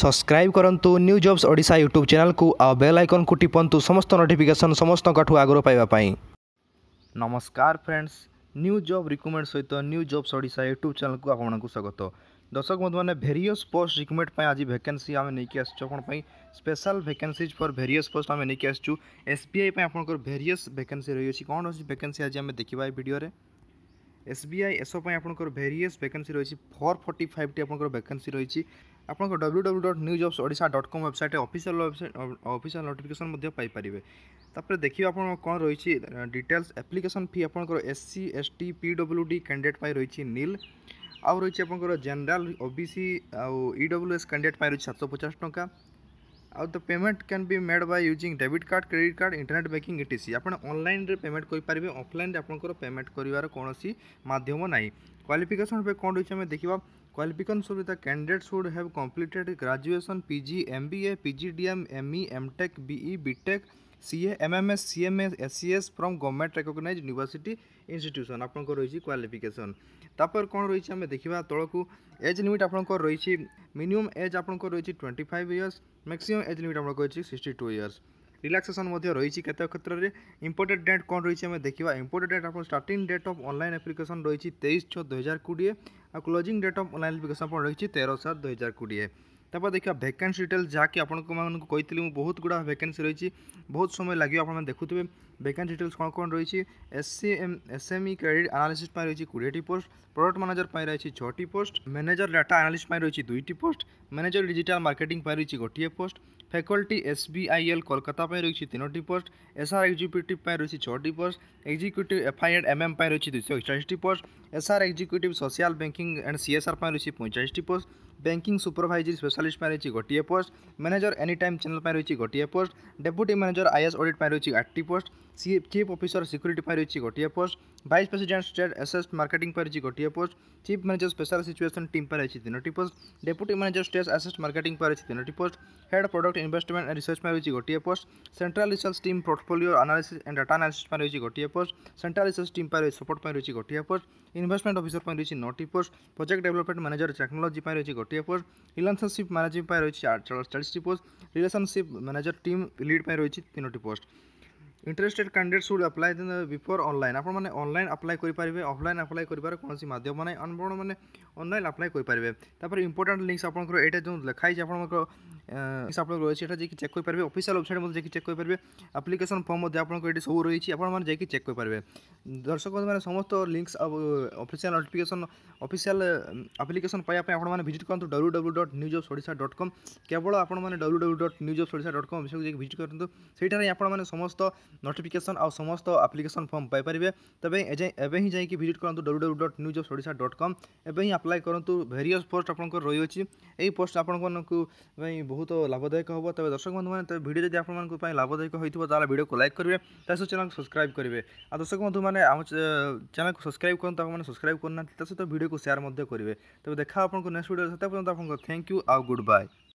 Subscribe করতু new jobs Odisha YouTube চ্যানেলকু আও বেল আইকনকু টিপন্তু সমস্ত নোটিফিকেসন সমস্তঙ্কঠু আগর পাইবা পাই নমস্কার ফ্রেন্ডস নিউ জব রিকুমেন্ট সহিত নিউ জবস ওড়শা ইউট্যুব চ্যানেলকু আপনার স্বাগত দর্শক বন্ধুমানে ভেরিয়স পোস্ট রিকুমেন্ট পাই আজি ভ্যাকেন্সি আমি নেইকি আসছো আপন পাই special vacancies for various post আমি নেইকি আসছো এসবিআই পাই আপনকৰ ভেরিয়স ভ্যাকেন্সি রহিছি কোন আছে ভ্যাকেন্সি আজি আমি দেখিবা এই ভিডিওরে এসবিআই এসও পাই আপনকৰ ভেরিয়স ভ্যাকেন্সি রহিছি 445 টি আপনকৰ ভ্যাকেন্সি রহিছি আপনক www.newjobsodisha.com website official website official notification মধ্যে পাই পারিবে তারপরে দেখিবা আপন কোন রইছি ডিটেইলস অ্যাপ্লিকেশন ফি আপনক SC ST PWD ক্যান্ডিডেট পাই রইছি NIL আৰু রইছি আপনকৰ جنرل OBC আৰু EWS ক্যান্ডিডেট পাই রইছি 750 টাকা আৰু the payment can be made by using debit card credit card internet banking etc আপন অনলাইন পেমেন্ট কই পারিবে অফলাইন আপনকৰ পেমেন্ট কৰিবৰ কোনসি মাধ্যম নাই কোয়ালিফিকেশন পে কোন হ'ল দেখিবা Qualification should be the candidate should have completed graduation, PG, MBA, PGDM, ME, MTech, BE, BTech, CA, MMS, CMS, SCS from government recognized university institution. আপনার রয়েছে qualification. তারপর কোণ রয়েছে আমি দেখিবা তলকু এজ লিমিট আপনার রয়েছে মিনিমম এজ আপনার রয়েছে 25 ইয়ার্স ম্যাক্সিমম এজ লিমিট আপনার রয়েছে 62 ইয়ার্স ରିଲାକ୍ସେସନ୍ ମଧ୍ୟ ରହିଛି କେତେକ କ୍ଷେତ୍ରରେ ଇମ୍ପୋର୍ଟେଣ୍ଟ ଡେଟ୍ କ'ଣ ରହିଛି ଆମେ ଦେଖିବା ଇମ୍ପୋର୍ଟେଣ୍ଟ ଡେଟ୍ ଆପଣ starting date of online application ରହିଛି ତେଇଶ ଛଅ ଦୁଇହଜାର କୋଡ଼ିଏ ଆଉ closing date of online application ଆପଣ ରହିଛି ତେର ସାତ ଦୁଇହଜାର କୋଡ଼ିଏ তারপর দেখা ভ্যাকেন্সি ডিটেলস যা কি আপনার কইলি মু বহুত গুড়া ভ্যাকেন্সি রয়েছে বহুত সময় লাগবে আপনার দেখুবে ভ্যাকেন্সি ডিটেলস কোণ কোণ রয়েছে এসসি এসএমই ক্রেডিট আনালিসিস রয়েছে কোড়িয়েটি পোস্ট প্রডক্ট ম্যানেজর রয়েছে ছটি পোস্ট ম্যানেজর ডাটা আনালিস্ট রয়েছে দুইটি পোস্ট ম্যানেজর ডিজিটাল মার্কেটিং রয়েছে গোটিয়ে post faculty S B I L Kolkata ପାଇଁ ରହିଛି ତିନୋଟି ପୋଷ୍ଟ ଏସ୍ଆର୍ ଏକ୍ଜିକ୍ୟୁଟିଭ୍ ପାଇଁ ରହିଛି ଛଅଟି ପୋଷ୍ଟ ଏକ୍ଜିକ୍ୟୁଟିଭ୍ ଏଫ୍ଆଇଏଡ୍ ଏମ୍ଏମ୍ ପାଇଁ ରହିଛି ଦୁଇଶହ ଏକଚାଳିଶଟି post SR executive social banking and CSR ପାଇଁ ରହିଛି ପଇଁଚାଳିଶଟି ପୋଷ୍ଟ ବ୍ୟାଙ୍କିଂ ସୁପରଭାଇଜରି ସ୍ପେଶାଲିଷ୍ଟ ପାଇଁ ରହିଛି ଗୋଟିଏ post manager any time channel ପାଇଁ ରହିଛି ଗୋଟିଏ post deputy manager IS audit ପାଇଁ ରହିଛି ଆଠଟି ପୋଷ୍ଟ सी चिफ अफिसर सिक्यूरी पाई गोटे पोस्ट भाइस प्रेसिडेंट स्टेट एसेस मार्केटिंग पाई गोटे post chief manager special situation team पाई तीनो पोस्ट डेपुटी मैनेजर स्टेट एसेस मार्केटिंग पाई तीनो post head product investment and research में रही गोटे post central research team portfolio analysis and data analysis में रही गोटे पोस्ट सेन्ट्राल रिसर्च टीम पाई सपोर्ट में रही गोटे पोस्ट इन्वेस्टमेंट अफिसर रही नोट post project development manager technology रही गोटे पोस्ट रिलेशनशिप मैनेजिंग रही चालीस post relationship manager team lead रही तीनो post interested candidate should apply before online ଆପଣମାନେ ଅନଲାଇନ୍ ଆପ୍ଲାଏ କରିପାରିବେ ଅଫଲାଇନ୍ ଆପ୍ଲାଏ କରିବାର କୌଣସି ମାଧ୍ୟମ ନାହିଁ ଆପଣମାନେ ଅନଲାଇନ୍ ଆପ୍ଲାଏ କରିପାରିବେ ତାପରେ ଇମ୍ପୋର୍ଟାଣ୍ଟ ଲିଙ୍କସ୍ ଆପଣଙ୍କର ଏଇଟା ଯେଉଁ ଲେଖା ହେଇଛି ଆପଣଙ୍କର আপনার রয়েছে এটা যাকে চেক করে পারবে অফিসিয়াল ওয়েবসাইট মধ্যে যাকে চেক করে পারবে আপ্লিকেশন ফর্ম মধ্যে আপনার এটি সব রয়েছে আপনার যাকে চেক করে পারবে দর্শক মানে সমস্ত links official notification official application পাওয়া আপনার ভিজিট করতে W W dot news of Odisha dot com କେବଳ ଆପଣମାନେ W W dot news of Odisha dot com ଏସବୁ ଯାଇକି ଭିଜିଟ୍ କରନ୍ତୁ ସେଇଠାରେ ହିଁ ଆପଣମାନେ ସମସ୍ତ ନୋଟିଫିକେସନ୍ ଆଉ ସମସ୍ତ ଆପ୍ଲିକେସନ୍ ଫର୍ମ ପାଇପାରିବେ ତେବେ ଏବେ ହିଁ ଯାଇକି ଭିଜିଟ୍ କରନ୍ତୁ W W dot news of Odisha dot com ଏବେ ହିଁ ଆପ୍ଲାଏ କରନ୍ତୁ ଭେରିୟସ୍ ପୋଷ୍ଟ ଆପଣଙ୍କର ରହିଅଛି ଏହି ପୋଷ୍ଟ ଆପଣମାନଙ୍କୁ ପାଇଁ ବହୁତ ଲାଭଦାୟକ ହେବ ତେବେ ଦର୍ଶକ ବନ୍ଧୁମାନେ ତେବେ ଭିଡ଼ିଓ ଯଦି ଆପଣମାନଙ୍କ ପାଇଁ ଲାଭଦାୟକ ହୋଇଥିବ ତାହେଲେ ଭିଡ଼ିଓକୁ ଲାଇକ୍ କରିବେ ତା ସହିତ ଚ୍ୟାନେଲକୁ ସବସ୍କ୍ରାଇବ୍ କରିବେ ଆଉ ଦର୍ଶକ ବନ୍ଧୁମାନେ ଆମ ଚ୍ୟାନେଲକୁ ସବସ୍କ୍ରାଇବ୍ କରନ୍ତୁ ଆପଣମାନେ ସବସ୍କ୍ରାଇବ୍ କରୁନାହାନ୍ତି ତା ସହିତ ଭିଡ଼ିଓକୁ ସେୟାର ମଧ୍ୟ କରିବେ ତେବେ ଦେଖା ଆପଣଙ୍କୁ ନେକ୍ସଟ ଭିଡ଼ିଓ ସେତେ ପର୍ଯ୍ୟନ୍ତ ଆପଣଙ୍କ ଥ୍ୟାଙ୍କ ୟୁ ଆଉ ଗୁଡ଼ ବାଏ